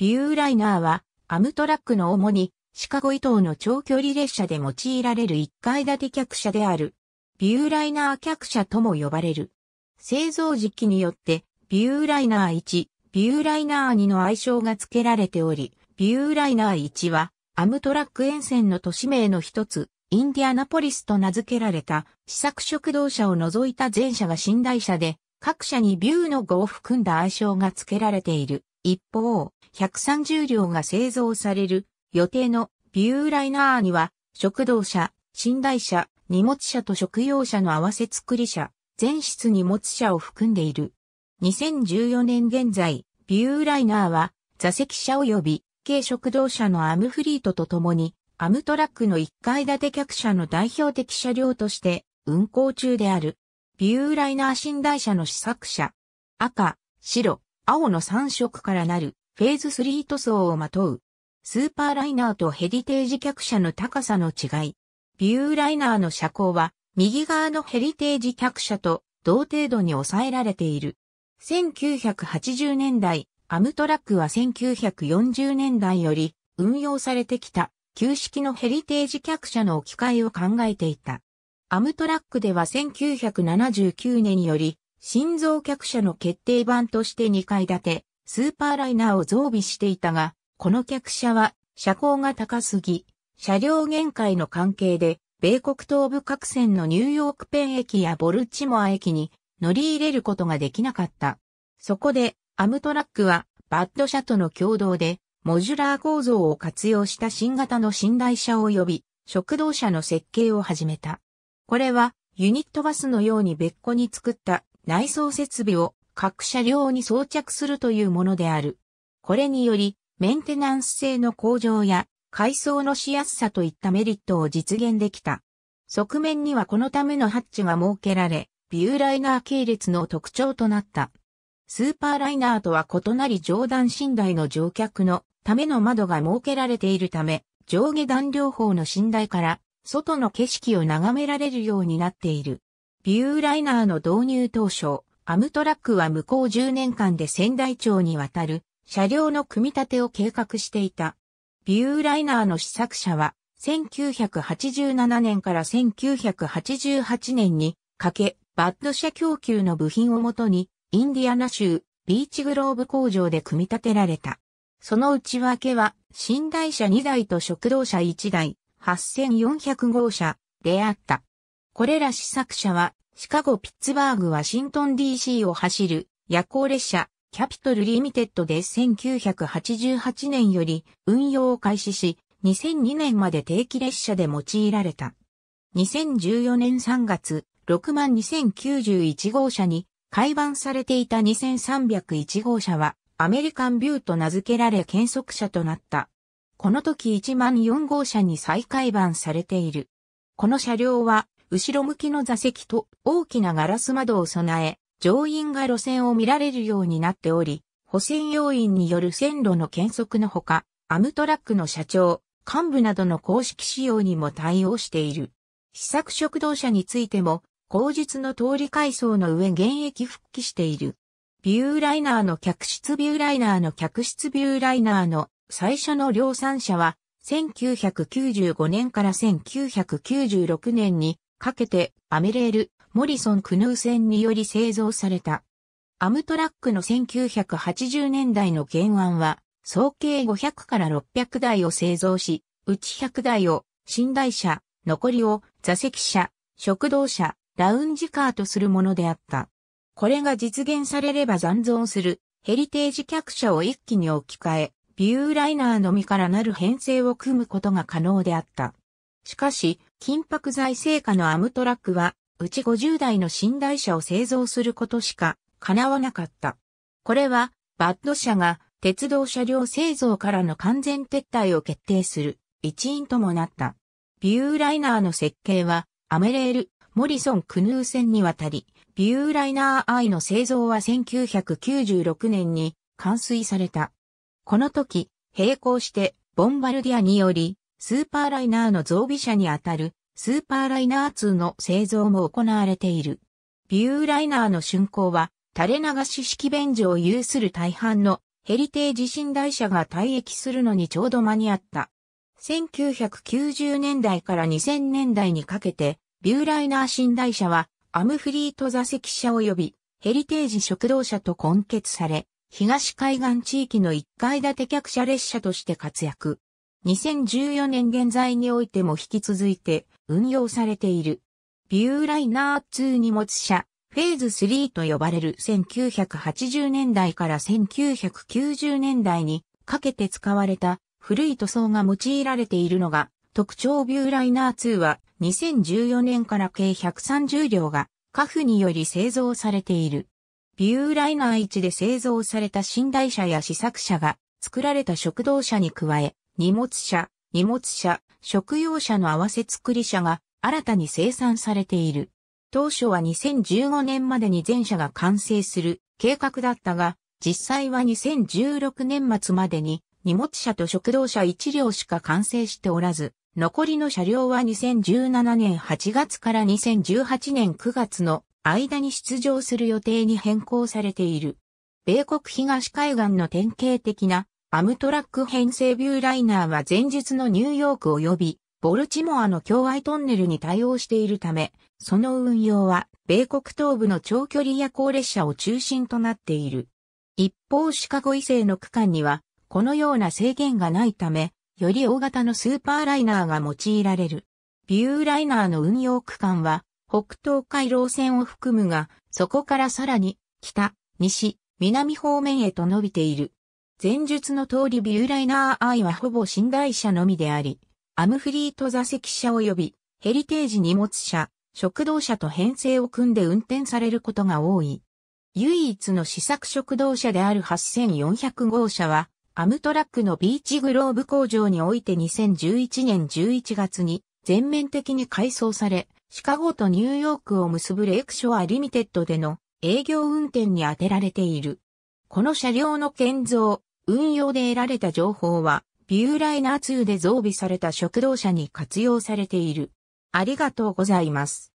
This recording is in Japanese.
ビューライナーは、アムトラックの主に、シカゴ伊東の長距離列車で用いられる1階建て客車である。ビューライナー客車とも呼ばれる。製造時期によって、ビューライナー1、ビューライナー2の愛称が付けられており、ビューライナー1は、アムトラック沿線の都市名の一つ、インディアナポリスと名付けられた、試作食堂車を除いた全車が寝台車で、各社にビューの語を含んだ愛称が付けられている。一方、130両が製造される予定のビューライナーには、食堂車、寝台車、荷物車と食用車の合わせ作り車、全室荷物車を含んでいる。2014年現在、ビューライナーは座席車及び軽食堂車のアムフリートとともに、アムトラックの1階建て客車の代表的車両として運行中である。ビューライナー寝台車の試作車。赤、白、青の3色からなるフェーズ3塗装をまとう。スーパーライナーとヘリテージ客車の高さの違い。ビューライナーの車高は右側のヘリテージ客車と同程度に抑えられている。1980年代、アムトラックは1940年代より運用されてきた旧式のヘリテージ客車の置き換えを考えていた。アムトラックでは1979年より心臓客車の決定版として2階建てスーパーライナーを増備していたが、この客車は車高が高すぎ、車両限界の関係で、米国東部各線のニューヨークペン駅やボルチモア駅に乗り入れることができなかった。そこで、アムトラックは、バッド社との共同で、モジュラー構造を活用した新型の寝台車を呼び、食堂車の設計を始めた。これは、ユニットバスのように別個に作った内装設備を各車両に装着するというものである。これにより、メンテナンス性の向上や、改装のしやすさといったメリットを実現できた。側面にはこのためのハッチが設けられ、ビューライナー系列の特徴となった。スーパーライナーとは異なり上段寝台の乗客のための窓が設けられているため、上下段両方の寝台から外の景色を眺められるようになっている。ビューライナーの導入当初、アムトラックは向こう10年間で仙台町にわたる車両の組み立てを計画していた。ビューライナーの試作車は1987年から1988年にかけバッド車供給の部品をもとにインディアナ州ビーチグローブ工場で組み立てられた。その内訳は寝台車2台と食堂車1台8400号車であった。これら試作車はシカゴ・ピッツバーグ・ワシントン DC を走る夜行列車キャピトル・リミテッドで1988年より運用を開始し、2002年まで定期列車で用いられた。2014年3月、6万2091号車に改版されていた2301号車はアメリカンビューと名付けられ検測車となった。この時1万4号車に再改版されている。この車両は後ろ向きの座席と大きなガラス窓を備え、乗員が路線を見られるようになっており、補線要員による線路の検測のほか、アムトラックの社長、幹部などの公式仕様にも対応している。試作食堂車についても、後日の通り改装の上現役復帰している。ビューライナーの客室ビューライナーの客室ビューライナーの最初の量産車は1995年から1996年にかけてアメレール・モリソン・クヌー船により製造された。アムトラックの1980年代の原案は、総計500から600台を製造し、うち100台を寝台車、残りを座席車、食堂車、ラウンジカーとするものであった。これが実現されれば残存するヘリテージ客車を一気に置き換え、ビューライナーのみからなる編成を組むことが可能であった。しかし、金箔材製下のアムトラックは、うち50台の寝台車を製造することしか叶わなかった。これは、バッド社が鉄道車両製造からの完全撤退を決定する一因ともなった。ビューライナーの設計は、アメレール、モリソン・クヌー線にわたり、ビューライナーイの製造は1996年に完遂された。この時、並行して、ボンバルディアにより、スーパーライナーの増備車にあたるスーパーライナー2の製造も行われている。ビューライナーの竣工は垂れ流し式便所を有する大半のヘリテージ寝台車が退役するのにちょうど間に合った。1990年代から2000年代にかけて、ビューライナー寝台車はアムフリート座席車及びヘリテージ食堂車と混結され、東海岸地域の1階建て客車列車として活躍。2014年現在においても引き続いて運用されている。ビューライナー2荷物車、フェーズ3と呼ばれる1980年代から1990年代にかけて使われた古い塗装が用いられているのが特徴ビューライナー2は2014年から計130両がカフにより製造されている。ビューライナー1で製造された寝台車や試作車が作られた食堂車に加え、荷物車、荷物車、食用車の合わせ作り車が新たに生産されている。当初は2015年までに全車が完成する計画だったが、実際は2016年末までに荷物車と食堂車1両しか完成しておらず、残りの車両は2017年8月から2018年9月の間に出場する予定に変更されている。米国東海岸の典型的なアムトラック編成ビューライナーは前日のニューヨーク及びボルチモアの境外トンネルに対応しているため、その運用は米国東部の長距離夜行列車を中心となっている。一方シカゴ以西の区間には、このような制限がないため、より大型のスーパーライナーが用いられる。ビューライナーの運用区間は、北東海路線を含むが、そこからさらに、北、西、南方面へと伸びている。前述の通りビューライナー愛はほぼ寝台車のみであり、アムフリート座席車及びヘリテージ荷物車、食堂車と編成を組んで運転されることが多い。唯一の試作食堂車である8400号車は、アムトラックのビーチグローブ工場において2011年11月に全面的に改装され、シカゴとニューヨークを結ぶレイクショアリミテッドでの営業運転に充てられている。この車両の建造、運用で得られた情報は、ビューライナー2で増備された食堂車に活用されている。ありがとうございます。